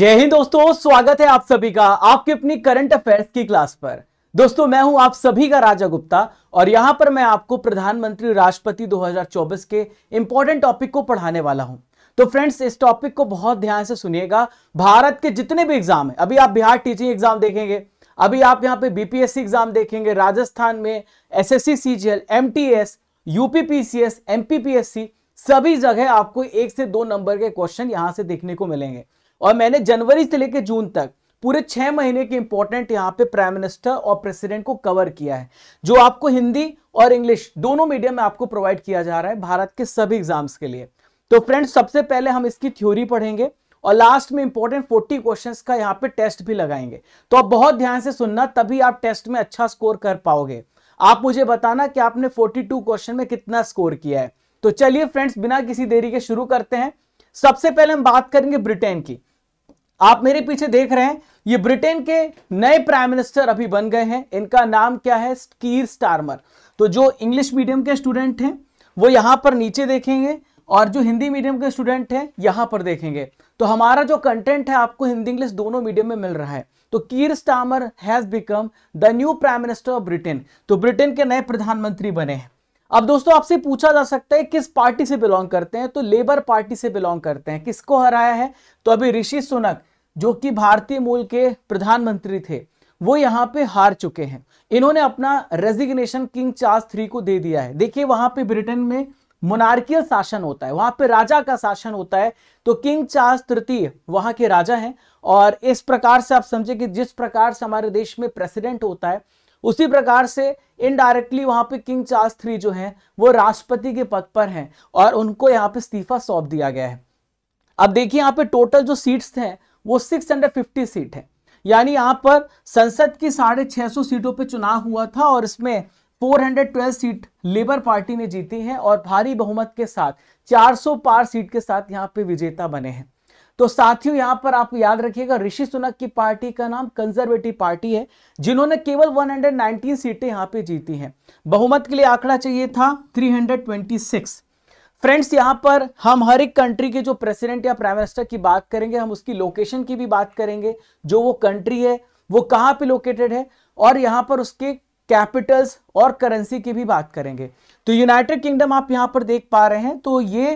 जय हिंद दोस्तों स्वागत है आप सभी का आपके अपनी करंट अफेयर्स की क्लास पर दोस्तों मैं हूं आप सभी का राजा गुप्ता और यहां पर मैं आपको प्रधानमंत्री राष्ट्रपति 2024 के इंपॉर्टेंट टॉपिक को पढ़ाने वाला हूं तो फ्रेंड्स इस टॉपिक को बहुत ध्यान से सुनिएगा भारत के जितने भी एग्जाम है अभी आप बिहार टीचिंग एग्जाम देखेंगे अभी आप यहाँ पे बीपीएससी एग्जाम देखेंगे राजस्थान में S S C CGL UPPCS MPPSC सभी जगह आपको एक से दो नंबर के क्वेश्चन यहां से देखने को मिलेंगे और मैंने जनवरी से लेकर जून तक पूरे छह महीने के इंपॉर्टेंट यहां पे प्राइम मिनिस्टर और प्रेसिडेंट को कवर किया है जो आपको हिंदी और इंग्लिश दोनों मीडियम में आपको प्रोवाइड किया जा रहा है भारत के सभी एग्जाम्स के लिए तो फ्रेंड्स सबसे पहले हम इसकी थ्योरी पढ़ेंगे और लास्ट में इंपॉर्टेंट फोर्टी क्वेश्चन का यहाँ पे टेस्ट भी लगाएंगे तो आप बहुत ध्यान से सुनना तभी आप टेस्ट में अच्छा स्कोर कर पाओगे आप मुझे बताना कि आपने फोर्टी क्वेश्चन में कितना स्कोर किया है तो चलिए फ्रेंड्स बिना किसी देरी के शुरू करते हैं सबसे पहले हम बात करेंगे ब्रिटेन की आप मेरे पीछे देख रहे हैं ये ब्रिटेन के नए प्राइम मिनिस्टर अभी बन गए हैं इनका नाम क्या है स्कीर स्टारमर तो जो इंग्लिश मीडियम के स्टूडेंट हैं वो यहां पर नीचे देखेंगे और जो हिंदी मीडियम के स्टूडेंट हैं यहां पर देखेंगे तो हमारा जो कंटेंट है आपको हिंदी इंग्लिश दोनों मीडियम में मिल रहा है तो Keir Starmer has become the new prime minister of Britain तो ब्रिटेन के नए प्रधानमंत्री बने हैं अब दोस्तों आपसे पूछा जा सकता है किस पार्टी से बिलोंग करते हैं तो लेबर पार्टी से बिलोंग करते हैं किसको हराया है तो अभी ऋषि सुनक जो कि भारतीय मूल के प्रधानमंत्री थे वो यहां पे हार चुके हैं इन्होंने अपना रेजिग्नेशन किंग चार्ल्स थ्री को दे दिया है देखिए वहां पे ब्रिटेन में मोनार्कियल शासन होता है वहां पे राजा का शासन होता है तो किंग चार्ल्स तृतीय वहां के राजा हैं और इस प्रकार से आप समझे कि जिस प्रकार से हमारे देश में प्रेसिडेंट होता है उसी प्रकार से इनडायरेक्टली वहां पे किंग चार्ल्स थ्री जो है वो राष्ट्रपति के पद पर हैं और उनको यहाँ पे इस्तीफा सौंप दिया गया है अब देखिए यहाँ पे टोटल जो सीट्स हैं वो 650 सीट है यानी यहाँ पर संसद की साढ़े छह सौ सीटों पे चुनाव हुआ था और इसमें 412 सीट लेबर पार्टी ने जीती है और भारी बहुमत के साथ सौ पार सीट के साथ यहाँ पे विजेता बने हैं तो साथियों यहां पर आप याद रखिएगा ऋषि सुनक की पार्टी का नाम कंजर्वेटिव पार्टी है जिन्होंने केवल 119 सीटें यहां पे जीती हैं बहुमत के लिए आंकड़ा चाहिए था 326 फ्रेंड्स यहां पर हम हर एक कंट्री के जो प्रेसिडेंट या प्राइम मिनिस्टर की बात करेंगे हम उसकी लोकेशन की भी बात करेंगे जो वो कंट्री है वो कहाँ पर लोकेटेड है और यहां पर उसके कैपिटल्स और करेंसी की भी बात करेंगे तो यूनाइटेड किंगडम आप यहाँ पर देख पा रहे हैं तो ये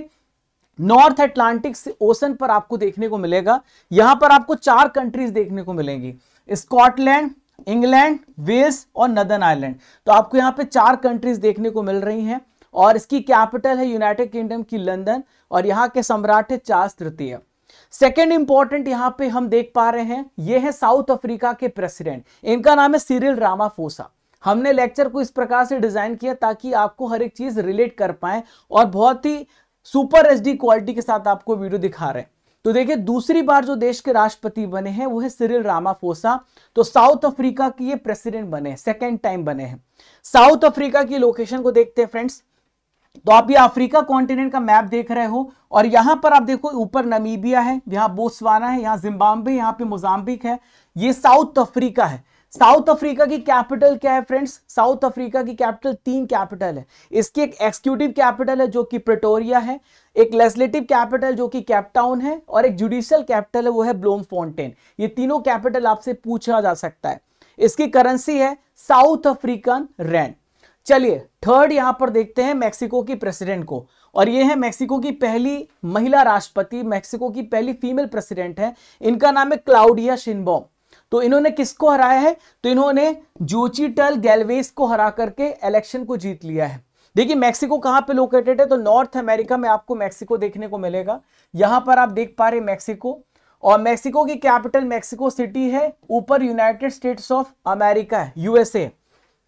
नॉर्थ एटलांटिक ओशन पर आपको देखने को मिलेगा यहां पर आपको चार कंट्रीज देखने को मिलेंगी स्कॉटलैंड इंग्लैंड वेल्स और नदन आयलैंड तो आपको यहां पे चार कंट्रीज देखने को मिल रही हैं और इसकी कैपिटल है यूनाइटेड किंगडम की लंदन और यहाँ के सम्राट है चार तृतीय सेकेंड इंपॉर्टेंट यहाँ पे हम देख पा रहे हैं ये है साउथ अफ्रीका के प्रेसिडेंट इनका नाम है सीरियल रामाफोसा हमने लेक्चर को इस प्रकार से डिजाइन किया ताकि आपको हर एक चीज रिलेट कर पाए और बहुत ही सुपर एचडी क्वालिटी के साथ आपको वीडियो दिखा रहे हैं तो देखिए दूसरी बार जो देश के राष्ट्रपति बने हैं वो है सिरिल रामाफोसा तो साउथ अफ्रीका के ये प्रेसिडेंट बने हैं सेकेंड टाइम बने हैं साउथ अफ्रीका की लोकेशन को देखते हैं फ्रेंड्स तो आप ये अफ्रीका कॉन्टिनेंट का मैप देख रहे हो और यहां पर आप देखो ऊपर नमीबिया है यहां बोस्वाना है यहां जिम्बाब्वे यहां पे मोजाम्बिक है ये साउथ अफ्रीका है साउथ अफ्रीका की कैपिटल क्या है फ्रेंड्स साउथ अफ्रीका की कैपिटल तीन कैपिटल है इसकी एक एक्सिक्यूटिव कैपिटल है जो कि प्रिटोरिया है एक लेजिस्लेटिव कैपिटल जो कि कैपटाउन है और एक जुडिशियल कैपिटल है वो है ब्लोम फॉन्टेन ये तीनों कैपिटल आपसे पूछा जा सकता है इसकी करेंसी है साउथ अफ्रीकन रैन चलिए थर्ड यहां पर देखते हैं मेक्सिको की प्रेसिडेंट को और ये है मेक्सिको की पहली महिला राष्ट्रपति मेक्सिको की पहली फीमेल प्रेसिडेंट है इनका नाम है क्लाउडिया शिनबॉम तो इन्होंने किसको हराया है तो इन्होंने जोचीटल गैलवेस को हरा करके इलेक्शन को जीत लिया है देखिए मैक्सिको कहां पे लोकेटेड है तो नॉर्थ अमेरिका में आपको मैक्सिको देखने को मिलेगा यहां पर आप देख पा रहे मैक्सिको और मैक्सिको की कैपिटल मैक्सिको सिटी है ऊपर यूनाइटेड स्टेट्स ऑफ अमेरिका है यूएसए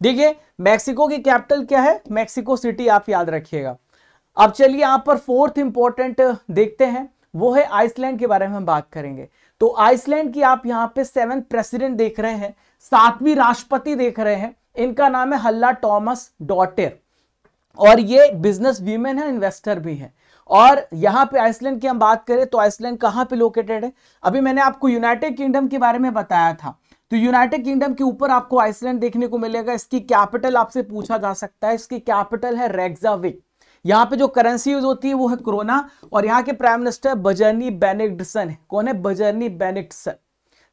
देखिए मेक्सिको की कैपिटल क्या है मैक्सिको सिटी आप याद रखिएगा अब चलिए आप पर फोर्थ इंपॉर्टेंट देखते हैं वो है आइसलैंड के बारे में हम बात करेंगे तो आइसलैंड की आप यहां पे सेवन प्रेसिडेंट देख रहे हैं सातवीं राष्ट्रपति देख रहे हैं इनका नाम है हल्ला टॉमस डॉटेर और ये बिजनेस वीमेन है इन्वेस्टर भी है और यहां पे आइसलैंड की हम बात करें तो आइसलैंड कहां पे लोकेटेड है अभी मैंने आपको यूनाइटेड किंगडम के बारे में बताया था तो यूनाइटेड किंगडम के ऊपर आपको आइसलैंड देखने को मिलेगा इसकी कैपिटल आपसे पूछा जा सकता है इसकी कैपिटल है रेग्जाविक यहाँ पे जो करेंसी यूज होती है वो है कोरोना और यहाँ के प्राइम मिनिस्टर बजरनी बेनेडसन है कौन है बजरनी बेनेडसन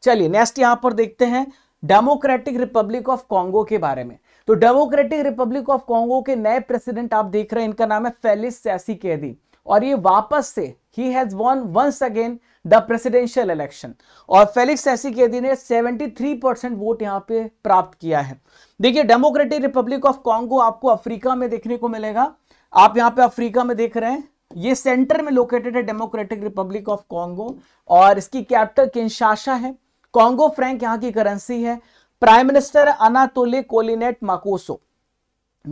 चलिए नेक्स्ट यहां पर देखते हैं डेमोक्रेटिक रिपब्लिक ऑफ कॉन्गो के बारे में तो डेमोक्रेटिक रिपब्लिक ऑफ कॉन्गो के नए प्रेसिडेंट आप देख रहे हैं इनका नाम है फेलिस सैसी कैदी और ये वापस से ही has won once again the presidential election और फेलिक्स सैसी कैदी ने 73 परसेंट वोट यहाँ पे प्राप्त किया है देखिए डेमोक्रेटिक रिपब्लिक ऑफ कांगो आपको अफ्रीका में देखने को मिलेगा आप यहां पे अफ्रीका में देख रहे हैं ये सेंटर में लोकेटेड है डेमोक्रेटिक रिपब्लिक ऑफ कॉन्गो और इसकी कैपिटल किन्शाशा है कॉन्गो फ्रैंक यहां की करेंसी है prime minister Anatole Collinet Makosso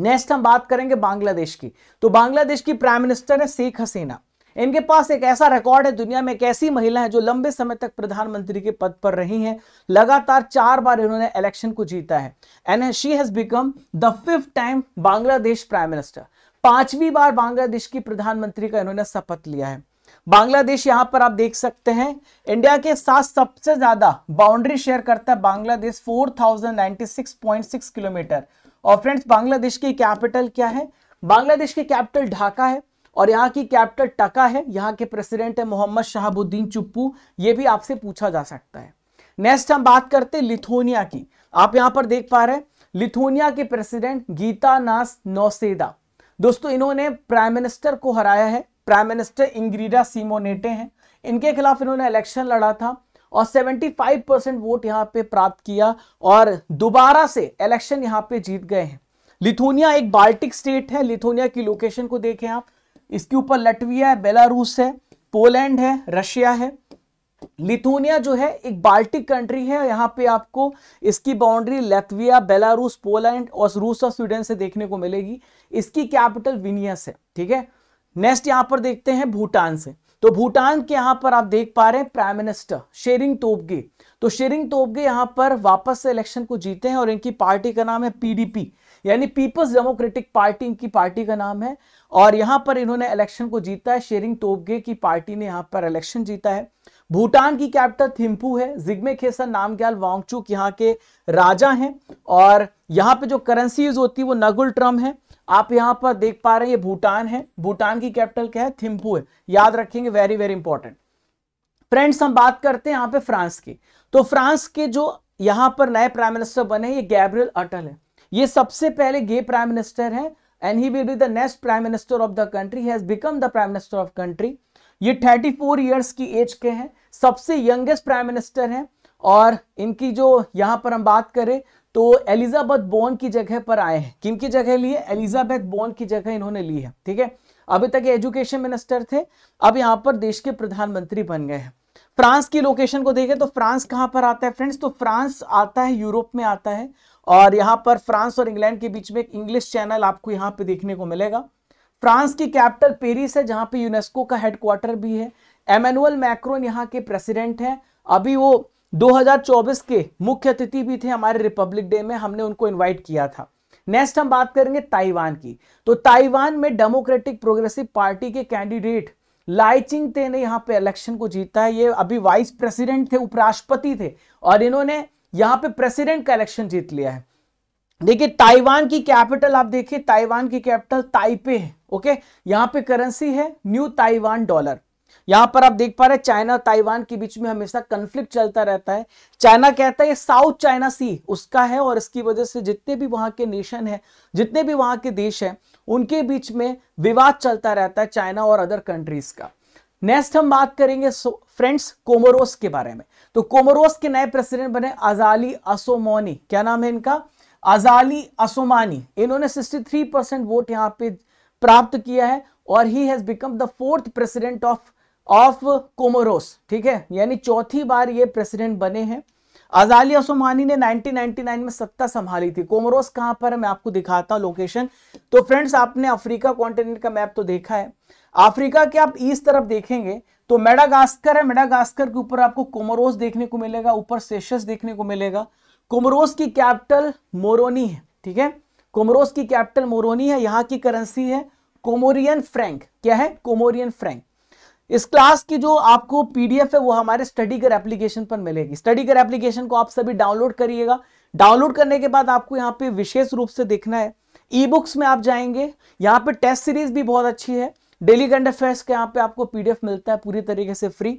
next हम बात करेंगे बांग्लादेश की तो बांग्लादेश की प्राइम मिनिस्टर है शेख हसीना इनके पास एक ऐसा रिकॉर्ड है दुनिया में एक ऐसी महिला है जो लंबे समय तक प्रधानमंत्री के पद पर रही हैं लगातार चार बार इन्होंने इलेक्शन को जीता है and she has become the fifth time Bangladesh prime minister पांचवी बार बांग्लादेश की प्रधानमंत्री का इन्होंने शपथ लिया है बांग्लादेश यहां पर आप देख सकते हैं इंडिया के साथ सबसे ज्यादा बाउंड्री शेयर करता है बांग्लादेश 4096.6 किलोमीटर और फ्रेंड्स बांग्लादेश की कैपिटल क्या है बांग्लादेश की कैपिटल ढाका है और यहाँ की कैपिटल टका है यहाँ के प्रेसिडेंट है मोहम्मद शहाबुद्दीन चुप्पू ये भी आपसे पूछा जा सकता है नेक्स्ट हम बात करते हैं लिथोनिया की आप यहाँ पर देख पा रहे हैं लिथोनिया के प्रेसिडेंट गीता नास नौसेदा दोस्तों इन्होंने प्राइम मिनिस्टर को हराया है प्राइम मिनिस्टर इंग्रीडा सीमोनेटे हैं इनके खिलाफ इन्होंने इलेक्शन लड़ा था और 75 परसेंट वोट यहाँ पे प्राप्त किया और दोबारा से इलेक्शन यहां पे जीत गए हैं लिथुनिया एक बाल्टिक स्टेट है लिथुनिया की लोकेशन को देखें आप इसके ऊपर लटविया है बेलारूस है पोलैंड है रशिया है लिथुनिया जो है एक बाल्टिक कंट्री है यहाँ पे आपको इसकी बाउंड्री लेथविया बेलारूस पोलैंड और रूस और स्वीडन से देखने को मिलेगी इसकी कैपिटल विनियस है ठीक है नेक्स्ट यहाँ पर देखते हैं भूटान से तो भूटान के यहाँ पर आप देख पा रहे हैं प्राइम मिनिस्टर शेरिंग तोपगे तो शेरिंग तोपगे यहाँ पर वापस से इलेक्शन को जीते हैं और इनकी पार्टी का नाम है पीडीपी यानी पीपल्स डेमोक्रेटिक पार्टी इनकी पार्टी का नाम है और यहाँ पर इन्होंने इलेक्शन को जीता है शेरिंग तोपगे की पार्टी ने यहाँ पर इलेक्शन जीता है भूटान की कैपिटल थिम्पू है जिग्मे खेसर नामग्याल वांगचुक यहाँ के राजा हैं और यहाँ पे जो करेंसी यूज होती है वो नगुल ट्रम है आप यहाँ पर देख पा रहे हैं ये भूटान है भूटान की कैपिटल क्या है थिम्पू है याद रखेंगे वेरी वेरी इंपॉर्टेंट फ्रेंड्स हम बात करते हैं यहाँ पे फ्रांस की तो फ्रांस के जो यहाँ पर नए प्राइम मिनिस्टर बने ये गैब्रियल अटल है ये सबसे पहले गे प्राइम मिनिस्टर है and he will be the next prime minister of the country has become the prime minister of country ये 34 इयर्स की एज के हैं सबसे यंगेस्ट प्राइम मिनिस्टर हैं और इनकी जो यहां पर हम बात करें तो एलिजाबेथ बोन की जगह पर आए हैं किन की जगह लिए एलिजाबेथ बोन की जगह इन्होंने ली है ठीक है अभी तक एजुकेशन मिनिस्टर थे अब यहां पर देश के प्रधानमंत्री बन गए हैं फ्रांस की लोकेशन को देखें तो फ्रांस कहां पर आता है फ्रेंड्स तो फ्रांस आता है यूरोप में आता है और यहां पर फ्रांस और इंग्लैंड के बीच में एक इंग्लिश चैनल आपको यहाँ पे देखने को मिलेगा फ्रांस की कैपिटल पेरिस है जहां पे यूनेस्को का हेडक्वार्टर भी है एमेनुअल मैक्रोन यहाँ के प्रेसिडेंट हैं अभी वो 2024 के मुख्य अतिथि भी थे हमारे रिपब्लिक डे में हमने उनको इनवाइट किया था नेक्स्ट हम बात करेंगे ताइवान की तो ताइवान में डेमोक्रेटिक प्रोग्रेसिव पार्टी के कैंडिडेट लाइचिंग ते ने यहाँ पे इलेक्शन को जीता है ये अभी वाइस प्रेसिडेंट थे उपराष्ट्रपति थे और इन्होंने यहाँ पे प्रेसिडेंट का इलेक्शन जीत लिया है देखिए ताइवान की कैपिटल आप देखिए ताइवान की कैपिटल ताइपे है ओके यहां पे करेंसी है न्यू ताइवान डॉलर यहां पर आप देख पा रहे चाइना और ताइवान के बीच में हमेशा कंफ्लिक्ट चलता रहता है चाइना कहता है ये साउथ चाइना सी उसका है और इसकी वजह से जितने भी वहां के नेशन है जितने भी वहां के देश हैं उनके बीच में विवाद चलता रहता है चाइना और अदर कंट्रीज का नेक्स्ट हम बात करेंगे फ्रेंड्स कोमोरोस के बारे में तो कोमोरोस के नए प्रेसिडेंट बने अजाली असोमोनी क्या नाम है इनका अजाली असोमानी इन्होंने 63 परसेंट वोट यहां पे प्राप्त किया है और he has become the fourth president of of Comoros ठीक है यानी चौथी बार ये प्रेसिडेंट बने हैं अजालिया सोमानी ने 1999 में सत्ता संभाली थी कोमोरोस कहां पर है मैं आपको दिखाता हूं लोकेशन तो फ्रेंड्स आपने अफ्रीका कॉन्टिनेंट का मैप तो देखा है अफ्रीका के आप ईस्ट तरफ देखेंगे तो मेडागास्कर है मेडागास्कर के ऊपर आपको कोमोरोस देखने को मिलेगा ऊपर सेशस देखने को मिलेगा कोमोरोस की कैपिटल मोरोनी है ठीक है कोमोरोस की कैपिटल मोरोनी है यहां की करेंसी है कोमोरियन फ्रैंक क्या है कोमोरियन फ्रैंक इस क्लास की जो आपको पीडीएफ है वो हमारे स्टडी कर एप्लीकेशन पर मिलेगी स्टडी कर एप्लीकेशन को आप सभी डाउनलोड करिएगा डाउनलोड करने के बाद आपको यहाँ पे विशेष रूप से देखना है ई बुक्स में आप जाएंगे यहाँ पे टेस्ट सीरीज भी बहुत अच्छी है डेली करंट अफेयर्स के यहाँ पे आपको पीडीएफ मिलता है पूरी तरीके से फ्री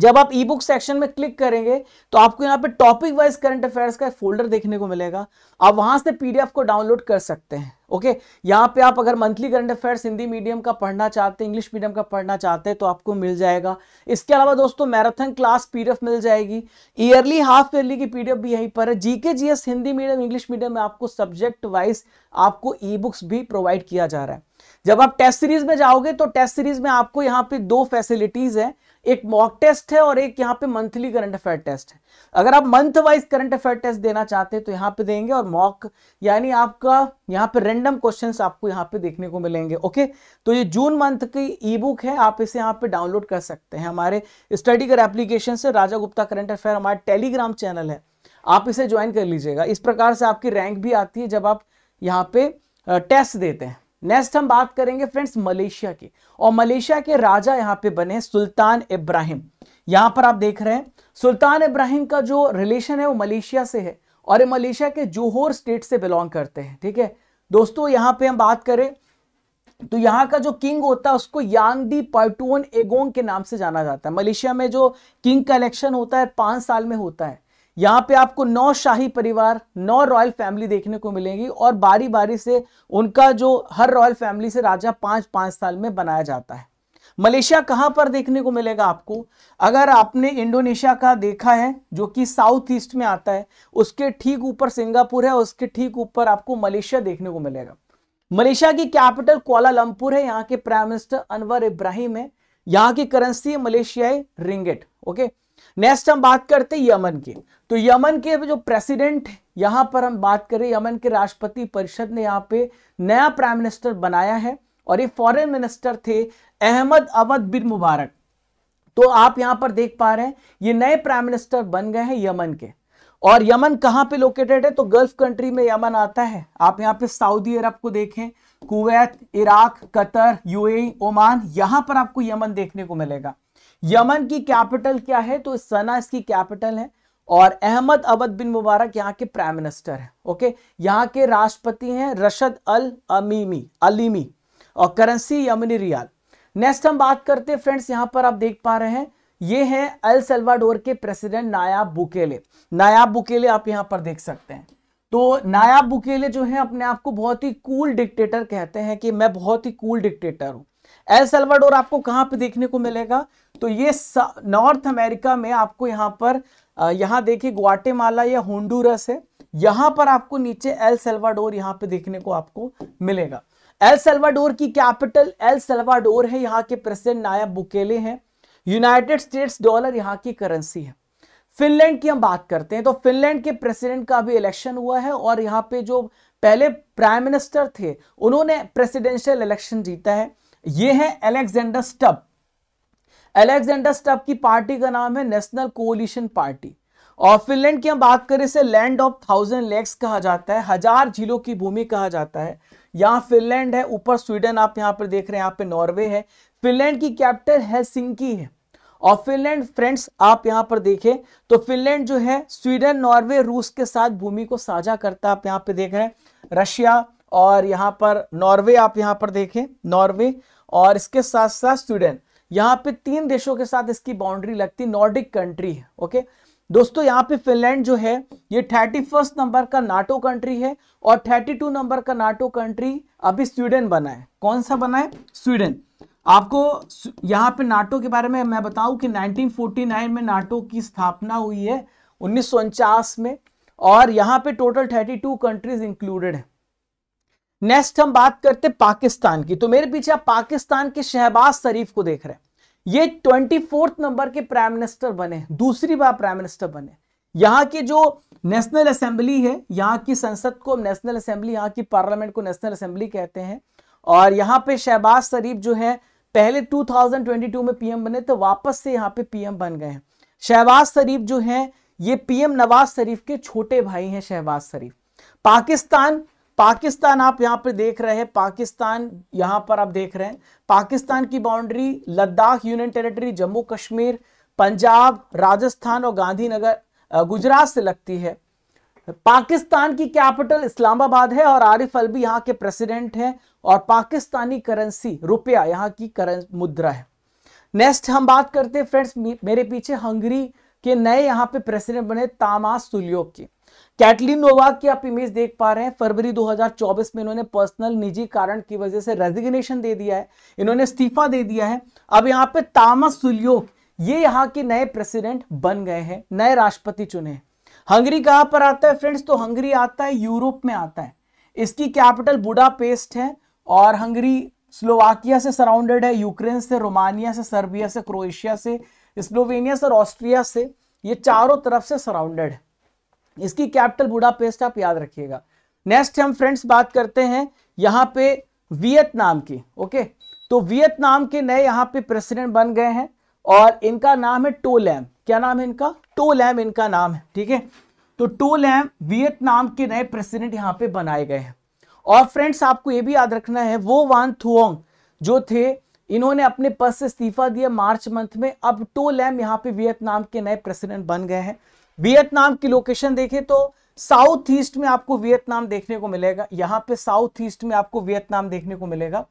जब आप ई बुक सेक्शन में क्लिक करेंगे तो आपको यहाँ पे टॉपिक वाइज करंट अफेयर्स का फोल्डर देखने को मिलेगा आप वहां से पीडीएफ को डाउनलोड कर सकते हैं ओके यहाँ पे आप अगर monthly current affairs Hindi medium का पढ़ना चाहते हैं इंग्लिश मीडियम का पढ़ना चाहते हैं तो आपको मिल जाएगा इसके अलावा दोस्तों मैराथन क्लास पीडीएफ मिल जाएगी ईयरली हाफ ईयरली की पीडीएफ भी यहीं पर है जीके जी हिंदी मीडियम इंग्लिश मीडियम में आपको सब्जेक्ट वाइज आपको ई बुक्स भी प्रोवाइड किया जा रहा है जब आप टेस्ट सीरीज में जाओगे तो टेस्ट सीरीज में आपको यहाँ पे दो फैसिलिटीज है एक मॉक टेस्ट है और एक यहाँ पे मंथली करंट अफेयर टेस्ट है अगर आप month wise current affair test देना चाहते हैं तो यहाँ पे देंगे और मॉक यानी आपका यहाँ पे रेंडम क्वेश्चंस आपको यहाँ पे देखने को मिलेंगे ओके तो ये जून मंथ की ई बुक है आप इसे यहाँ पे डाउनलोड कर सकते हैं हमारे स्टडी कर एप्लीकेशन से राजा गुप्ता करंट अफेयर हमारे टेलीग्राम चैनल है आप इसे ज्वाइन कर लीजिएगा इस प्रकार से आपकी रैंक भी आती है जब आप यहाँ पे टेस्ट देते हैं नेक्स्ट हम बात करेंगे फ्रेंड्स मलेशिया की और मलेशिया के राजा यहाँ पे बने सुल्तान इब्राहिम यहां पर आप देख रहे हैं सुल्तान इब्राहिम का जो रिलेशन है वो मलेशिया से है और ये मलेशिया के जोहोर स्टेट से बिलोंग करते हैं ठीक है दोस्तों यहाँ पे हम बात करें तो यहाँ का जो किंग होता है उसको यांगदी पर्टून एगोंग के नाम से जाना जाता है मलेशिया में जो किंग का इलेक्शन होता है पांच साल में होता है यहाँ पे आपको नौ शाही परिवार नौ रॉयल फैमिली देखने को मिलेंगी और बारी बारी से उनका जो हर रॉयल फैमिली से राजा पांच पांच साल में बनाया जाता है मलेशिया कहां पर देखने को मिलेगा आपको अगर आपने इंडोनेशिया का देखा है जो कि साउथ ईस्ट में आता है उसके ठीक ऊपर सिंगापुर है उसके ठीक ऊपर आपको मलेशिया देखने को मिलेगा मलेशिया की कैपिटल कोलालंपुर है यहाँ के प्राइम मिनिस्टर अनवर इब्राहिम है यहाँ की करेंसी है मलेशियाई रिंगेट ओके नेक्स्ट हम बात करते हैं यमन की तो यमन के जो प्रेसिडेंट यहां पर हम बात करें यमन के राष्ट्रपति परिषद ने यहां पे नया प्राइम मिनिस्टर बनाया है और ये फॉरेन मिनिस्टर थे अहमद अवद बिन मुबारक तो आप यहां पर देख पा रहे हैं ये नए प्राइम मिनिस्टर बन गए हैं यमन के और यमन कहां पे लोकेटेड है तो गल्फ कंट्री में यमन आता है आप यहां पे सऊदी अरब को देखें Kuwait Iraq Qatar UAE Oman यहां पर आपको यमन देखने को मिलेगा यमन की कैपिटल क्या है तो सना इसकी कैपिटल है और अहमद अबद बिन मुबारक यहाँ के प्राइम मिनिस्टर हैं ओके यहाँ के राष्ट्रपति हैं रशद अल अमीमी अलीमी और करेंसी यमनी रियाल नेक्स्ट हम बात करते हैं फ्रेंड्स यहाँ पर आप देख पा रहे हैं ये हैं अल सलवाडोर के president Nayib Bukele Nayib Bukele आप यहाँ पर देख सकते हैं तो नायाब बुकेले जो है अपने आप को बहुत ही कूल डिक्टेटर कहते हैं कि मैं बहुत ही कूल डिक्टेटर हूँ एल सलवाडोर आपको कहां पे देखने को मिलेगा तो ये नॉर्थ अमेरिका में आपको यहां पर यहाँ देखिए ग्वाटेमाला या होंडूरस है यहां पर आपको नीचे एल सेल्वाडोर यहां पे देखने को आपको मिलेगा एल सेल्वाडोर की कैपिटल एल सेल्वाडोर है यहाँ के प्रेसिडेंट नायब बुकेले हैं यूनाइटेड स्टेट्स डॉलर यहाँ की करेंसी है फिनलैंड की हम बात करते हैं तो फिनलैंड के प्रेसिडेंट का भी इलेक्शन हुआ है और यहाँ पे जो पहले प्राइम मिनिस्टर थे उन्होंने प्रेसिडेंशियल इलेक्शन जीता है ये है एलेक्जेंडर स्टब अलेक्जेंडर स्टब की पार्टी का नाम है नेशनल कोलिशन पार्टी और फिनलैंड की हम बात करें इसे लैंड ऑफ थाउजेंड लेक्स कहा जाता है हजार झीलों की भूमि कहा जाता है यहाँ फिनलैंड है ऊपर स्वीडन आप यहाँ पर देख रहे हैं यहाँ पे नॉर्वे है फिनलैंड की कैपिटल है सिंकी है और फिनलैंड फ्रेंड्स आप यहाँ पर देखें तो फिनलैंड जो है स्वीडन नॉर्वे रूस के साथ भूमि को साझा करता है आप यहाँ पे देख रहे हैं रशिया और यहाँ पर नॉर्वे आप यहाँ पर देखें नॉर्वे और इसके साथ साथ स्वीडन यहाँ पे तीन देशों के साथ इसकी बाउंड्री लगती नॉर्डिक कंट्री है ओके दोस्तों यहाँ पे फिनलैंड जो है ये थर्टी फर्स्ट नंबर का नाटो कंट्री है और थर्टी टू नंबर का नाटो कंट्री अभी स्वीडन बना है कौन सा बना है स्वीडन आपको यहाँ पे नाटो के बारे में मैं बताऊं कि 1949 में नाटो की स्थापना हुई है उन्नीस में और यहाँ पे टोटल 32 कंट्रीज इंक्लूडेड है नेक्स्ट हम बात करते पाकिस्तान की तो मेरे पीछे आप पाकिस्तान के शहबाज शरीफ को देख रहे हैं ये ट्वेंटी फोर्थ नंबर के प्राइम मिनिस्टर बने दूसरी बार प्राइम मिनिस्टर बने यहाँ के जो नेशनल असेंबली है यहाँ की संसद को नेशनल असेंबली यहाँ की पार्लियामेंट को नेशनल असेंबली कहते हैं और यहाँ पे शहबाज शरीफ जो है पहले 2022 में पीएम बने तो वापस से यहाँ पे पीएम बन गए हैं शहबाज शरीफ जो है ये पीएम नवाज शरीफ के छोटे भाई हैं शहबाज शरीफ पाकिस्तान पाकिस्तान आप यहाँ पर देख रहे हैं पाकिस्तान यहां पर आप देख रहे हैं पाकिस्तान की boundary Ladakh union territory Jammu Kashmir Punjab Rajasthan और गांधीनगर गुजरात से लगती है पाकिस्तान की कैपिटल इस्लामाबाद है और आरिफ भी यहाँ के प्रेसिडेंट हैं और पाकिस्तानी करेंसी रुपया यहाँ की करें मुद्रा है नेक्स्ट हम बात करते हैं फ्रेंड्स मेरे पीछे हंगरी के नए यहां पे प्रेसिडेंट बने तामास सुलियोग की कैटलिन नोवाक की आप इमेज देख पा रहे हैं फरवरी 2024 में इन्होंने पर्सनल निजी कारण की वजह से रेजिग्नेशन दे दिया है इन्होंने इस्तीफा दे दिया है अब यहाँ पे तामस सुलियो ये यहाँ के नए प्रेसिडेंट बन गए हैं नए राष्ट्रपति चुने हैं हंगरी कहाँ पर आता है फ्रेंड्स तो हंगरी आता है यूरोप में आता है इसकी कैपिटल बुडापेस्ट है और हंगरी स्लोवाकिया से सराउंडेड है यूक्रेन से रोमानिया से सर्बिया से क्रोएशिया से स्लोवेनिया से और ऑस्ट्रिया से ये चारों तरफ से सराउंडेड है इसकी कैपिटल बुडापेस्ट आप याद रखिएगा नेक्स्ट हम फ्रेंड्स बात करते हैं यहां पे वियतनाम की ओके तो वियतनाम के नए यहां पे प्रेसिडेंट बन गए हैं और इनका नाम है टो लैम क्या नाम है इनका टो लैम इनका नाम है ठीक है तो टो लैम वियतनाम के नए प्रेसिडेंट यहां पे बनाए गए हैं और फ्रेंड्स आपको यह भी याद रखना है वो वान थुओंग जो थे इन्होंने अपने पद से इस्तीफा दिया मार्च मंथ में अब टो लैम यहाँ पे वियतनाम के नए प्रेसिडेंट बन गए हैं वियतनाम की लोकेशन देखें तो साउथ ईस्ट में आपको वियतनाम देखने को मिलेगा यहां पे साउथ ईस्ट में आपको वियतनाम देखने को मिलेगा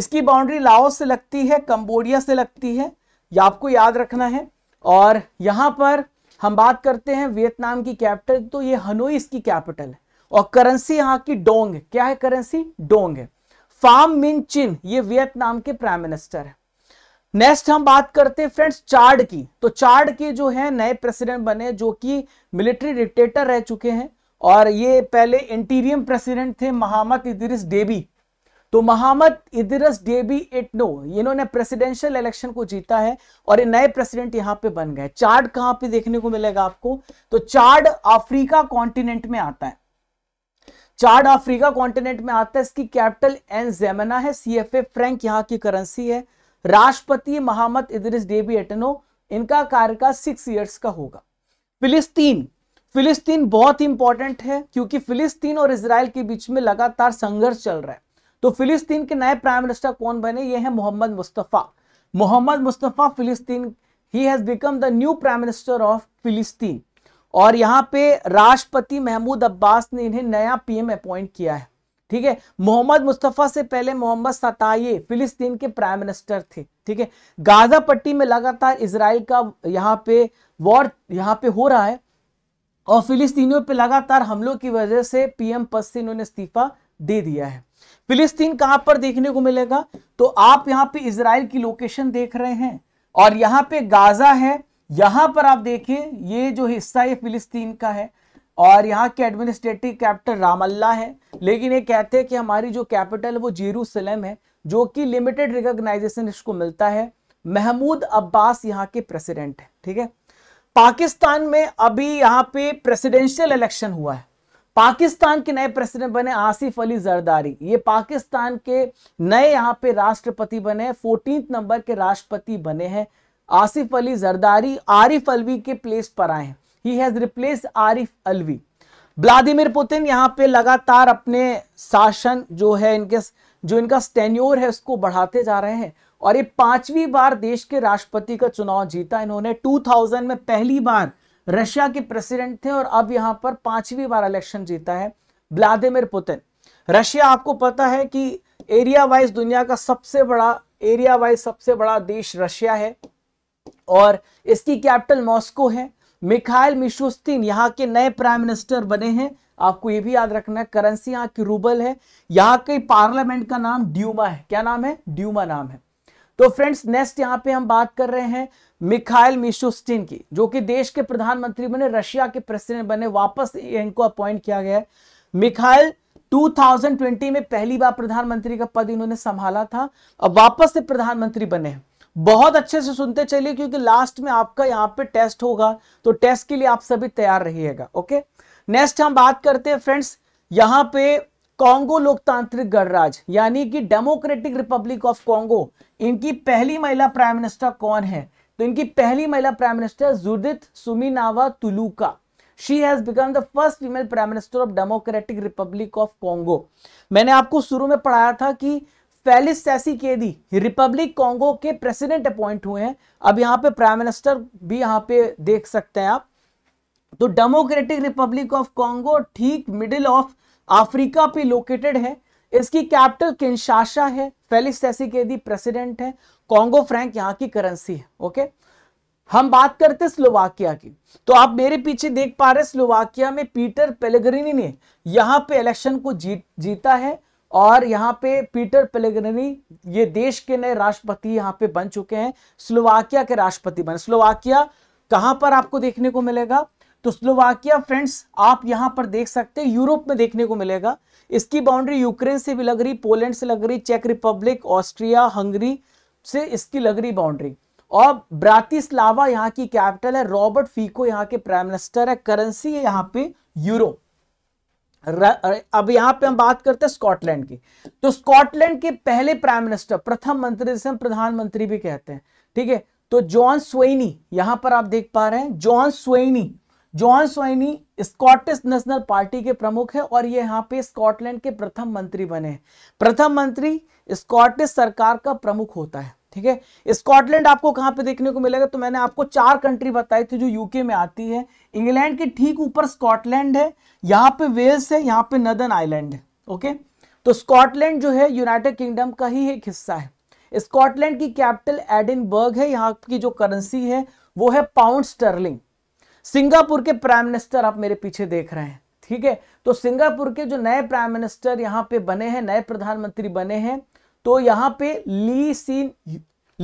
इसकी बाउंड्री लाओस से लगती है कंबोडिया से लगती है यह आपको याद रखना है और यहां पर हम बात करते हैं वियतनाम की कैपिटल तो ये हनोई इसकी कैपिटल है और करेंसी यहाँ की डोंग क्या है करेंसी डोंग है फार्म मिन चिन ये वियतनाम के प्राइम मिनिस्टर है नेक्स्ट हम बात करते हैं फ्रेंड्स चार्ड की तो चार्ड के जो है नए प्रेसिडेंट बने जो कि मिलिट्री डिक्टेटर रह चुके हैं और ये पहले इंटीरियम प्रेसिडेंट थे महामत इदरिस डेबी तो महामत इदिरस डेबी इटनो इन्होंने प्रेसिडेंशियल इलेक्शन को जीता है और ये नए प्रेसिडेंट यहाँ पे बन गए चार्ड कहां पे देखने को मिलेगा आपको तो चार्ड अफ्रीका कॉन्टिनेंट में आता है चार्ड अफ्रीका कॉन्टिनेंट में आता है इसकी कैपिटल एन जेमना है सीएफए फ्रैंक यहाँ की करेंसी है राष्ट्रपति मोहम्मद इदरिस डेबी एटनो इनका कार्यकाल सिक्स ईयर्स का होगा फिलिस्तीन फिलिस्तीन बहुत इंपॉर्टेंट है क्योंकि फिलिस्तीन और इसराइल के बीच में लगातार संघर्ष चल रहा है तो फिलिस्तीन के नए प्राइम मिनिस्टर कौन बने ये हैं मोहम्मद मुस्तफ़ा मोहम्मद मुस्तफ़ा फिलिस्तीन he has become the new prime minister of फिलिस्तीन और यहाँ पे राष्ट्रपति महमूद अब्बास ने इन्हें नया पीएम अपॉइंट किया है ठीक है मोहम्मद मुस्तफ़ा से पहले मोहम्मद सताये फिलिस्तीन के प्राइम मिनिस्टर थे ठीक है गाजा पट्टी में लगातार इसराइल का यहाँ पे वॉर यहाँ पे हो रहा है और फिलिस्तीनियों पे लगातार हमलों की वजह से पीएम पद से इन्होंने इस्तीफा दे दिया है फिलिस्तीन कहां पर देखने को मिलेगा तो आप यहां पे इसराइल की लोकेशन देख रहे हैं और यहां पे गाजा है यहां पर आप देखें ये जो हिस्सा है फिलिस्तीन का है और यहाँ के एडमिनिस्ट्रेटिव कैपिटल रामल्ला है लेकिन ये कहते हैं कि हमारी जो कैपिटल वो जीरूसलम है जो कि लिमिटेड रिकॉग्नाइजेशन इसको मिलता है महमूद अब्बास यहाँ के प्रेसिडेंट है ठीक है पाकिस्तान में अभी यहाँ पे प्रेसिडेंशियल इलेक्शन हुआ है पाकिस्तान के नए प्रेसिडेंट बने आसिफ अली जरदारी ये पाकिस्तान के नए यहाँ पे राष्ट्रपति बने फोर्टीन नंबर के राष्ट्रपति बने हैं आसिफ अली जरदारी आरिफ अलवी के प्लेस पर आए हैं he has replace Arif Alvi Vladimir Putin यहाँ पे लगातार अपने शासन जो है इनके जो इनका स्टेन्योर है उसको बढ़ाते जा रहे हैं और ये पांचवी बार देश के राष्ट्रपति का चुनाव जीता इन्होंने 2000 में पहली बार रशिया के प्रेसिडेंट थे और अब यहां पर पांचवी बार इलेक्शन जीता है व्लादिमिर पुतिन रशिया आपको पता है कि एरिया वाइज दुनिया का सबसे बड़ा एरिया वाइज सबसे बड़ा देश रशिया है और इसकी कैपिटल मॉस्को है मिखाइल मिशुस्तीन यहाँ के नए प्राइम मिनिस्टर बने हैं आपको यह भी याद रखना है करेंसी यहाँ की रूबल है यहाँ के पार्लियामेंट का नाम ड्यूमा है क्या नाम है ड्यूमा नाम है तो फ्रेंड्स नेक्स्ट यहाँ पे हम बात कर रहे हैं मिखाइल मिशुस्टिन की जो कि देश के प्रधानमंत्री बने रशिया के प्रेसिडेंट बने वापस इनको अपॉइंट किया गया है मिखाइल 2020 में पहली बार प्रधानमंत्री का पद इन्होंने संभाला था अब वापस से प्रधानमंत्री बने हैं बहुत अच्छे से सुनते चलिए क्योंकि लास्ट में आपका यहां पे टेस्ट होगा तो टेस्ट के लिए आप सभी तैयार रहिएगा ओके नेक्स्ट हम बात करते हैं फ्रेंड्स यहां पे कांगो लोकतांत्रिक गणराज यानी कि डेमोक्रेटिक रिपब्लिक ऑफ कांगो इनकी पहली महिला प्राइम मिनिस्टर कौन है तो इनकी पहली महिला prime minister Judith Suminwa Tuluka she has become the first female prime minister of Democratic Republic of Congo मैंने आपको शुरू में पढ़ाया था कि फेलिस सैसी सैसिकेदी रिपब्लिक कांगो के प्रेसिडेंट अपॉइंट हुए हैं अब यहां पे प्राइम मिनिस्टर भी यहां पे देख सकते हैं आप तो डेमोक्रेटिक रिपब्लिक ऑफ कांगो ठीक मिडिल ऑफ अफ्रीका पे लोकेटेड है इसकी कैपिटल किन्शाशा है फेलिस फेलिक्स सैसिकेदी प्रेसिडेंट है कांगो फ्रैंक यहां की करेंसी है ओके हम बात करते हैं स्लोवाकिया की तो आप मेरे पीछे देख पा रहे स्लोवाकिया में पीटर पेलेग्रिनी ने यहां पे इलेक्शन को जीत जीता है और यहाँ पे पीटर पेलेगनी ये देश के नए राष्ट्रपति यहाँ पे बन चुके हैं स्लोवाकिया के राष्ट्रपति बने स्लोवाकिया कहाँ पर आपको देखने को मिलेगा तो स्लोवाकिया फ्रेंड्स आप यहाँ पर देख सकते हैं यूरोप में देखने को मिलेगा इसकी बाउंड्री यूक्रेन से भी लग रही पोलैंड से लग रही चेक रिपब्लिक ऑस्ट्रिया हंगरी से इसकी लग रही बाउंड्री और ब्रातिस्लावा यहाँ की कैपिटल है रॉबर्ट फीको यहाँ के प्राइम मिनिस्टर है करेंसी है यहाँ पे यूरोप अब यहां पे हम बात करते हैं स्कॉटलैंड की तो स्कॉटलैंड के पहले प्राइम मिनिस्टर प्रथम मंत्री जिसे हम प्रधानमंत्री भी कहते हैं ठीक है तो जॉन स्वेनी यहां पर आप देख पा रहे हैं John Swinney John Swinney Scottish National Party के प्रमुख है और ये यहाँ पे स्कॉटलैंड के प्रथम मंत्री बने हैं प्रथम मंत्री स्कॉटिश सरकार का प्रमुख होता है ठीक है स्कॉटलैंड आपको कहां पे देखने को मिलेगा तो मैंने आपको चार कंट्री बताई थी जो यूके में आती है इंग्लैंड के ठीक ऊपर स्कॉटलैंड है यहां पे वेल्स है यहां पे नदन आइलैंड है ओके तो स्कॉटलैंड जो है यूनाइटेड किंगडम का ही एक हिस्सा है स्कॉटलैंड की कैपिटल एडिनबर्ग है यहाँ की जो करेंसी है वो है पाउंड स्टर्लिंग सिंगापुर के प्राइम मिनिस्टर आप मेरे पीछे देख रहे हैं ठीक है तो सिंगापुर के जो नए प्राइम मिनिस्टर यहाँ पे बने हैं नए प्रधानमंत्री बने हैं तो यहां पे ली सीन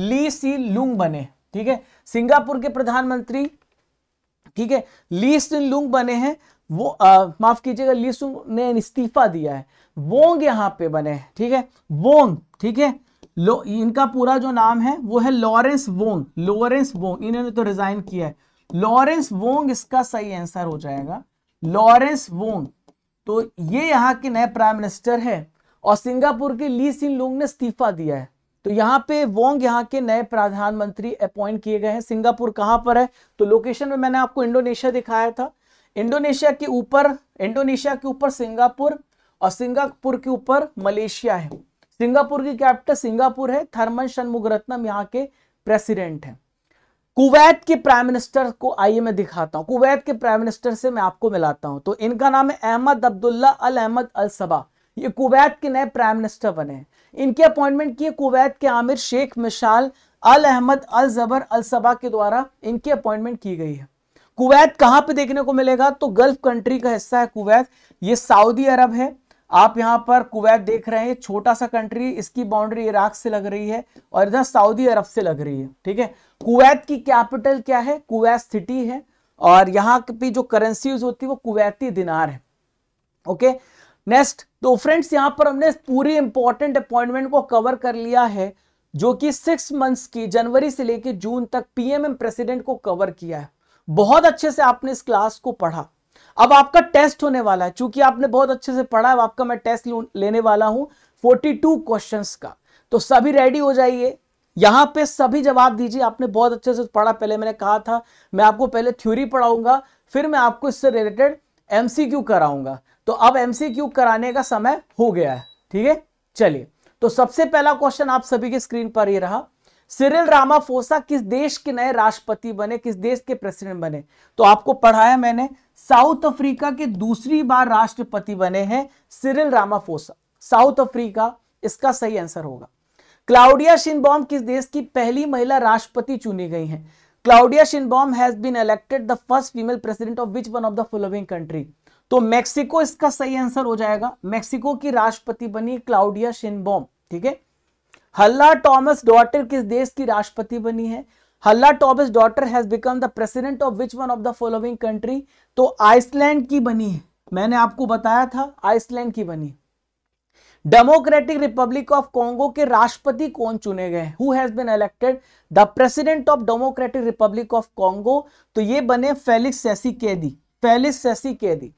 ली सी लुंग बने ठीक है सिंगापुर के प्रधानमंत्री ठीक है ली सिन लुंग बने हैं वो माफ कीजिएगा ली सुंग ने इस्तीफा दिया है वोंग यहां पे बने हैं ठीक है वोंग ठीक है लो इनका पूरा जो नाम है वो है लॉरेंस वोंग लॉरेंस वोंग इन्होंने तो रिजाइन किया है लॉरेंस वोंग इसका सही आंसर हो जाएगा लॉरेंस वोंग तो ये यहां के नए प्राइम मिनिस्टर है और सिंगापुर के ली सिन लुंग ने इस्तीफा दिया है तो यहाँ पे वोंग यहाँ के नए प्रधानमंत्री अपॉइंट किए गए हैं सिंगापुर कहाँ पर है तो लोकेशन में मैंने आपको इंडोनेशिया दिखाया था इंडोनेशिया के ऊपर इंडोनेशिया के ऊपर सिंगापुर और सिंगापुर के ऊपर मलेशिया है सिंगापुर की कैपिटल सिंगापुर है थर्मन शनमुगरत्नम यहाँ के प्रेसिडेंट है कुवैत के प्राइम मिनिस्टर को आइए मैं दिखाता हूँ कुवैत के प्राइम मिनिस्टर से मैं आपको मिलाता हूँ तो इनका नाम है अहमद अब्दुल्ला अल अहमद अल सबा ये कुवैत के नए प्राइम मिनिस्टर बने इनके अपॉइंटमेंट किए कुवैत के आमिर शेख मिशाल अल अहमद अल जबर अल सबा के द्वारा इनकी अपॉइंटमेंट की गई है कुवैत कहां पे देखने को मिलेगा तो गल्फ कंट्री का हिस्सा है कुवैत ये सऊदी अरब है आप यहां पर कुवैत देख रहे हैं छोटा सा कंट्री इसकी बाउंड्री इराक से लग रही है और इधर सऊदी अरब से लग रही है ठीक है कुवैत की कैपिटल क्या है कुवैत सिटी है और यहाँ की जो करेंसी यूज होती है वो कुवैती दिनार है ओके नेक्स्ट तो फ्रेंड्स यहाँ पर हमने पूरी इंपॉर्टेंट अपॉइंटमेंट को कवर कर लिया है जो कि सिक्स मंथ्स की जनवरी से लेकर जून तक पीएमएम प्रेसिडेंट को कवर किया है बहुत अच्छे से आपने इस क्लास को पढ़ा अब आपका टेस्ट होने वाला है क्योंकि आपने बहुत अच्छे से पढ़ा है आपका मैं टेस्ट लेने वाला हूं 42 क्वेश्चंस का तो सभी रेडी हो जाइए यहां पे सभी जवाब दीजिए आपने बहुत अच्छे से पढ़ा पहले मैंने कहा था मैं आपको पहले थ्योरी पढ़ाऊंगा फिर मैं आपको इससे रिलेटेड एमसीक्यू कराऊंगा तो अब एमसीक्यू कराने का समय हो गया है ठीक है चलिए तो सबसे पहला क्वेश्चन आप सभी के स्क्रीन पर ही रहा सिरिल रामाफोसा किस देश के नए राष्ट्रपति बने किस देश के प्रेसिडेंट बने तो आपको पढ़ाया मैंने साउथ अफ्रीका के दूसरी बार राष्ट्रपति बने हैं सिरिल रामाफोसा साउथ अफ्रीका इसका सही आंसर होगा क्लाउडिया शिनबॉम किस देश की पहली महिला राष्ट्रपति चुनी गई हैं Claudia Sheinbaum has been elected the first female president of which one of the following country तो मेक्सिको इसका सही आंसर हो जाएगा मेक्सिको की राष्ट्रपति बनी क्लाउडिया शिनबोम ठीक है हल्ला टॉमस डॉटर किस देश की राष्ट्रपति बनी है Halla Tomasdottir has become the president of which one of the following country तो आइसलैंड की बनी है मैंने आपको बताया था आइसलैंड की बनी डेमोक्रेटिक रिपब्लिक ऑफ कॉन्गो के राष्ट्रपति कौन चुने गए who has been elected the president of Democratic Republic of Congo तो ये बने फेलिक्स सेसी कैदी फेलिक्स सेसी कैदी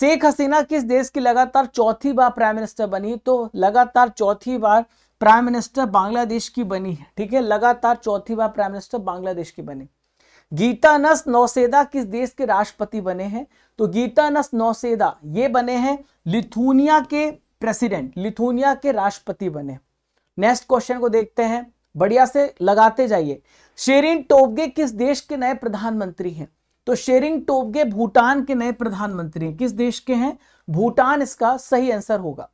शेख हसीना किस देश की लगातार चौथी बार प्राइम मिनिस्टर बनी तो लगातार चौथी बार प्राइम मिनिस्टर बांग्लादेश की बनी है ठीक है लगातार चौथी बार प्राइम मिनिस्टर बांग्लादेश की बनी गीता नस नौसेदा किस देश के राष्ट्रपति बने हैं तो गीता नस नौसेदा ये बने हैं लिथुनिया के प्रेसिडेंट लिथुनिया के राष्ट्रपति बने नेक्स्ट क्वेश्चन को देखते हैं बढ़िया से लगाते जाइए शेरिन टोबगे किस देश के नए प्रधानमंत्री हैं तो शेरिंग टोबगे भूटान के नए प्रधानमंत्री किस देश के हैं भूटान इसका सही आंसर होगा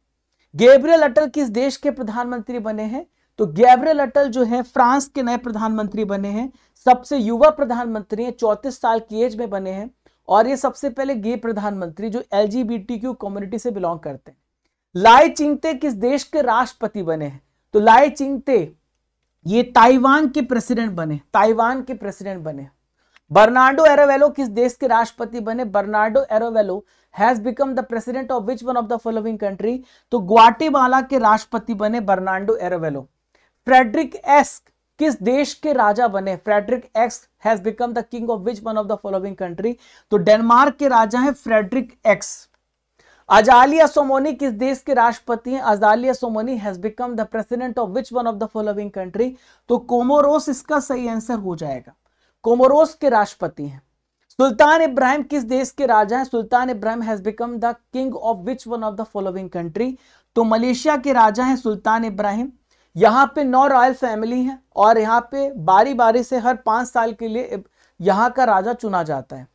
गैब्रियल अटल किस देश के प्रधानमंत्री बने हैं तो गैब्रियल अटल जो है फ्रांस के नए प्रधानमंत्री बने हैं सबसे युवा प्रधानमंत्री हैं चौतीस साल की एज में बने हैं और ये सबसे पहले गे प्रधानमंत्री जो एल कम्युनिटी से बिलोंग करते हैं लाई चिंगते किस देश के राष्ट्रपति बने हैं तो लाई चिंगते ये ताइवान के प्रेसिडेंट बने ताइवान के प्रेसिडेंट बने बर्नाडो एरोवेलो किस देश के राष्ट्रपति बने Bernardo Arevalo has become the president of which one of the following country तो ग्वाटीमाला के राष्ट्रपति बने बर्नाडो एरोवेलो फ्रेडरिक एस किस देश के राजा बने Frederik X has become the king of which one of the following country तो डेनमार्क के राजा हैं फ्रेडरिक एक्स अजालिया सोमोनी किस देश के राष्ट्रपति हैं Azali Assoumani has become the president of which one of the following country तो कोमोरोस इसका सही आंसर हो जाएगा कोमोरोस के राष्ट्रपति हैं सुल्तान इब्राहिम किस देश के राजा हैं Sultan Ibrahim has become the king of which one of the following country तो मलेशिया के राजा हैं सुल्तान इब्राहिम यहाँ पे नौ रॉयल फैमिली हैं और यहाँ पे बारी बारी से हर पांच साल के लिए यहाँ का राजा चुना जाता है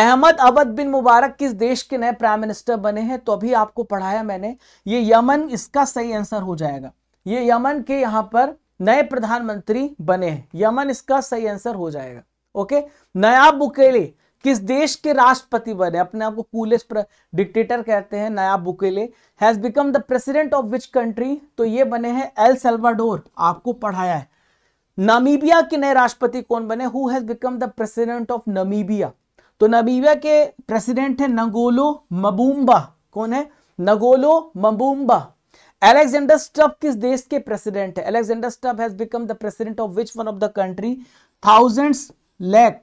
अहमद अबद बिन मुबारक किस देश के नए प्राइम मिनिस्टर बने हैं तो अभी आपको पढ़ाया मैंने ये यमन इसका सही आंसर हो जाएगा ये यमन के यहाँ पर नए प्रधानमंत्री बने हैं यमन इसका सही आंसर हो जाएगा ओके नया बुकेले किस देश के राष्ट्रपति बने अपने आप को कूलेस्ट डिक्टेटर कहते हैं Nayib Bukele has become the president of which country तो ये बने हैं एल सेल्वाडोर आपको पढ़ाया है नामीबिया के नए राष्ट्रपति कौन बने who has become the president of Namibia तो नमीबिया के प्रेसिडेंट है नगोलो मबूम्बा कौन है नगोलो मबूम्बा एलेक्जेंडर स्टब किस देश के प्रेसिडेंट है Alexander Stubb has become the president of which one of the country thousands lake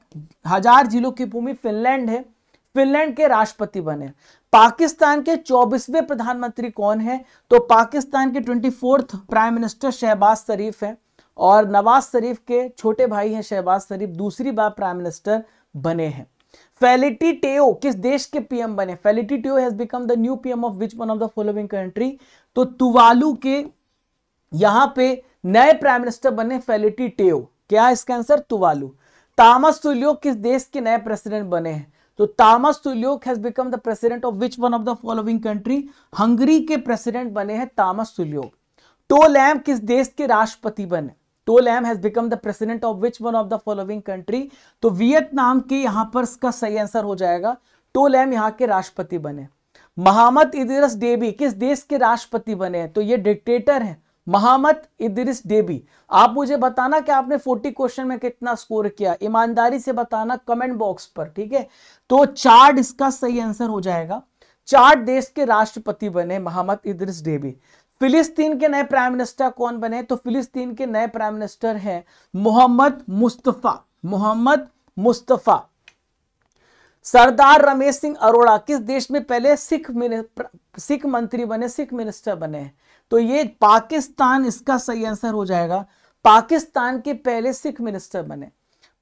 हजार जिलों की भूमि फिनलैंड है फिनलैंड के राष्ट्रपति बने पाकिस्तान के चौबीसवें प्रधानमंत्री कौन है तो पाकिस्तान के twenty fourth prime minister Shahbaz Sharif है और नवाज शरीफ के छोटे भाई हैं शहबाज शरीफ दूसरी बार प्राइम मिनिस्टर बने हैं फेलिटी टेओ किस देश के पीएम बने Feleti Teo has become the new PM of which one of the following country तो तुवालू के यहां पे नए प्राइम मिनिस्टर बने फेलिटी टेओ क्या इसका आंसर तुवालू तामस तुल्योग किस देश के नए प्रेसिडेंट बने हैं तो Tamas Sulyok has become the president of which one of the following country Hungary के प्रेसिडेंट बने हैं तामस तुल्योग टोलैम किस देश के राष्ट्रपति बने To Lam has become the president of which one of the following country तो वियतनाम के यहां पर इसका सही आंसर हो जाएगा टो लैम यहाँ के राष्ट्रपति बने महामत इदरिस डेबी किस देश के राष्ट्रपति बने हैं तो ये डिक्टेटर है महामत इदरिस डेबी आप मुझे बताना कि आपने 40 क्वेश्चन में कितना स्कोर किया ईमानदारी से बताना कमेंट बॉक्स पर ठीक है तो चार्ड इसका सही आंसर हो जाएगा चार देश के राष्ट्रपति बने महामत इदरिस डेबी फिलिस्तीन के नए प्राइम मिनिस्टर कौन बने तो फिलिस्तीन के नए प्राइम मिनिस्टर हैं मोहम्मद मुस्तफा मोहम्मद मुस्तफा सरदार रमेश सिंह अरोड़ा किस देश में पहले सिख सिख मंत्री बने सिख मिनिस्टर बने तो ये पाकिस्तान इसका सही आंसर हो जाएगा पाकिस्तान के पहले सिख मिनिस्टर बने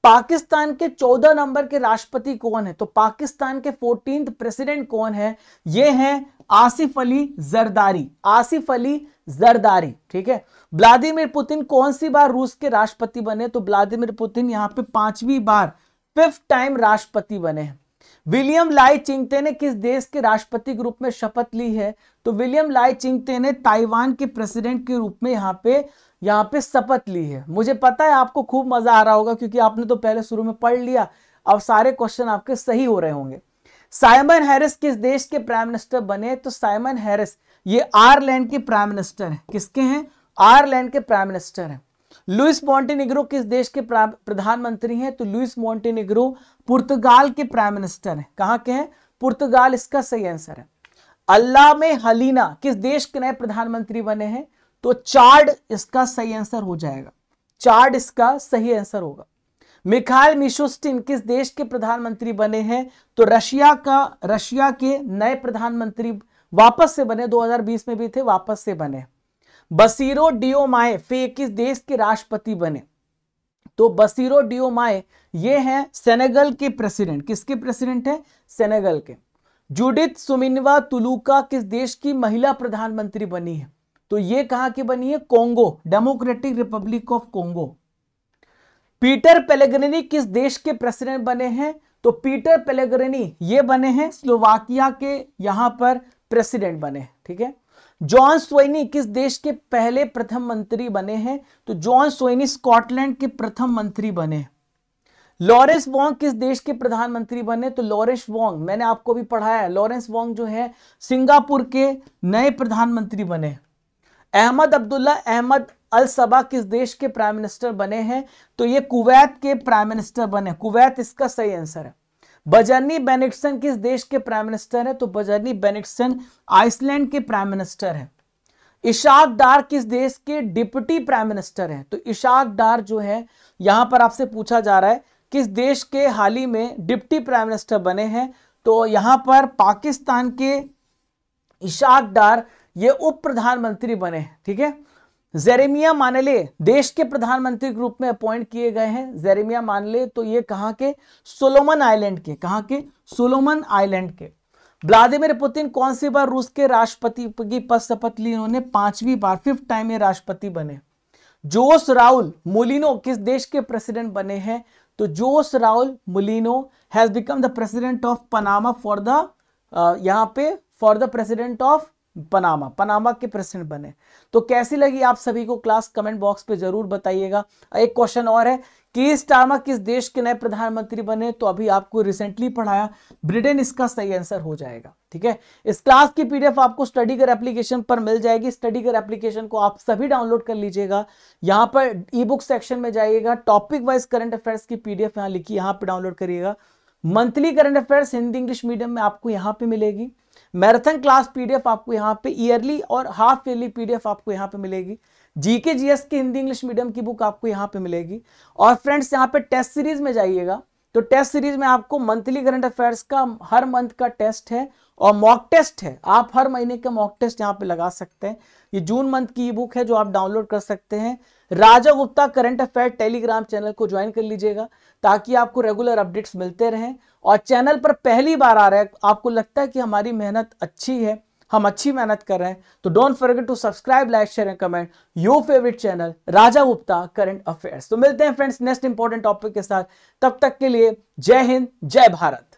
पाकिस्तान के चौदह नंबर के राष्ट्रपति कौन है तो पाकिस्तान के फोर्टीन प्रेसिडेंट कौन है ये हैं आसिफ अली जरदारी आसिफ अली जरदारी ठीक है व्लादिमिर पुतिन कौन सी बार रूस के राष्ट्रपति बने तो व्लादिमिर पुतिन यहां पे पांचवी बार फिफ्थ टाइम राष्ट्रपति बने हैं विलियम लाई चिंगते ने किस देश के राष्ट्रपति के रूप में शपथ ली है तो विलियम लाई चिंगते ने ताइवान के प्रेसिडेंट के रूप में यहां पे यहां पे शपथ ली है मुझे पता है आपको खूब मजा आ रहा होगा क्योंकि आपने तो पहले शुरू में पढ़ लिया अब सारे क्वेश्चन आपके सही हो रहे होंगे साइमन हैरिस किस देश के प्राइम मिनिस्टर बने तो साइमन हैरिस ये आयरलैंड के प्राइम मिनिस्टर हैं किसके हैं आयरलैंड के प्राइम मिनिस्टर हैं लुइस मॉन्टेनिग्रो किस देश के प्रधानमंत्री हैं तो लुइस मॉन्टेनिग्रो पुर्तगाल के प्राइम मिनिस्टर हैं कहाँ के हैं पुर्तगाल इसका सही आंसर है अल्लाह में हलीना किस देश के नए प्रधानमंत्री बने हैं तो चार्ड इसका सही आंसर हो जाएगा चार्ड इसका सही आंसर होगा मिखाइल मिशोस्टिन किस देश के प्रधानमंत्री बने हैं तो रशिया का रशिया के नए प्रधानमंत्री वापस से बने 2020 में भी थे वापस से बने बसीरो डिओमाए फे किस देश के राष्ट्रपति बने तो बसीरो डिओमाए ये हैं सेनेगल के प्रेसिडेंट किसके प्रेसिडेंट हैं सेनेगल के जुडित सुमिनवा तुलुका किस देश की महिला प्रधानमंत्री बनी है तो ये कहा कि बनी है Congo Democratic Republic of Congo Peter Pellegrini किस देश के प्रेसिडेंट बने हैं तो पीटर पेलेग्रिनी ये बने हैं स्लोवाकिया के यहां पर प्रेसिडेंट बने ठीक है जॉन सोइनी किस देश के पहले प्रथम मंत्री बने हैं तो जॉन स्वेनी स्कॉटलैंड के प्रथम मंत्री बने लॉरेंस वोंग किस देश के प्रधानमंत्री बने तो लॉरेंस वोंग मैंने आपको भी पढ़ाया लॉरेंस वोंग जो है सिंगापुर के नए प्रधानमंत्री बने अहमद अब्दुल्ला अहमद अल सबा किस देश के प्राइम मिनिस्टर बने हैं तो ये कुवैत के प्राइम मिनिस्टर बने कुवैत इसका सही आंसर है बजरनी बेनिक्सन किस देश के प्राइम मिनिस्टर है तो बजरनी बेनिक्सन आइसलैंड के प्राइम मिनिस्टर है इशाक डार किस देश के डिप्टी प्राइम मिनिस्टर है तो इशाक डार जो है यहां पर आपसे पूछा जा रहा है किस देश के हाल ही में डिप्टी प्राइम मिनिस्टर बने हैं तो यहां पर पाकिस्तान के इशाक डार ये उप प्रधानमंत्री बने हैं ठीक है थीके? जेरेमिया मानले देश के प्रधानमंत्री के रूप में अपॉइंट किए गए हैं जेरेमिया मानले तो ये कहा के सोलोमन आइलैंड के कहा के सोलोमन आइलैंड के व्लादिमिर पुतिन कौन सी बार रूस के राष्ट्रपति की पद शपथ ली उन्होंने पांचवी बार फिफ्थ टाइम ये राष्ट्रपति बने जोस राहुल मोलिनो किस देश के प्रेसिडेंट बने हैं तो Jose Raul Mulino has become the president of Panama for the यहाँ पे for the president of Panama Panama के प्रेसिडेंट बने तो कैसी लगी आप सभी को क्लास कमेंट बॉक्स पे जरूर बताइएगा एक क्वेश्चन और है कि स्टार्मा किस देश के नए प्रधानमंत्री बने तो अभी आपको रिसेंटली पढ़ाया ब्रिटेन इसका सही आंसर हो जाएगा ठीक है इस क्लास की पीडीएफ आपको स्टडी कर एप्लीकेशन पर मिल जाएगी स्टडी कर एप्लीकेशन को आप सभी डाउनलोड कर लीजिएगा यहाँ पर ई बुक सेक्शन में जाइएगा टॉपिक वाइज करंट अफेयर्स की पीडीएफ यहाँ लिखी यहाँ पर डाउनलोड करिएगा monthly current affairs Hindi English medium में आपको यहाँ पे मिलेगी मैराथन क्लास पीडीएफ आपको यहाँ पे ईयरली और हाफ ईयरली पीडीएफ आपको यहाँ पे मिलेगी जीके जीएस की हिंदी इंग्लिश मीडियम की बुक आपको यहाँ पे मिलेगी और फ्रेंड्स यहाँ पे टेस्ट सीरीज में जाइएगा तो टेस्ट सीरीज में आपको मंथली करंट अफेयर्स का हर मंथ का टेस्ट है और मॉक टेस्ट है आप हर महीने का मॉक टेस्ट यहाँ पे लगा सकते हैं ये जून मंथ की ई बुक है जो आप डाउनलोड कर सकते हैं Raja Gupta current affair Telegram channel को ज्वाइन कर लीजिएगा ताकि आपको रेगुलर अपडेट्स मिलते रहें और चैनल पर पहली बार आ रहा है आपको लगता है कि हमारी मेहनत अच्छी है हम अच्छी मेहनत कर रहे हैं तो don't forget to subscribe like share and comment your favourite channel Raja Gupta current affairs तो मिलते हैं फ्रेंड्स नेक्स्ट इंपॉर्टेंट टॉपिक के साथ तब तक के लिए जय हिंद जय भारत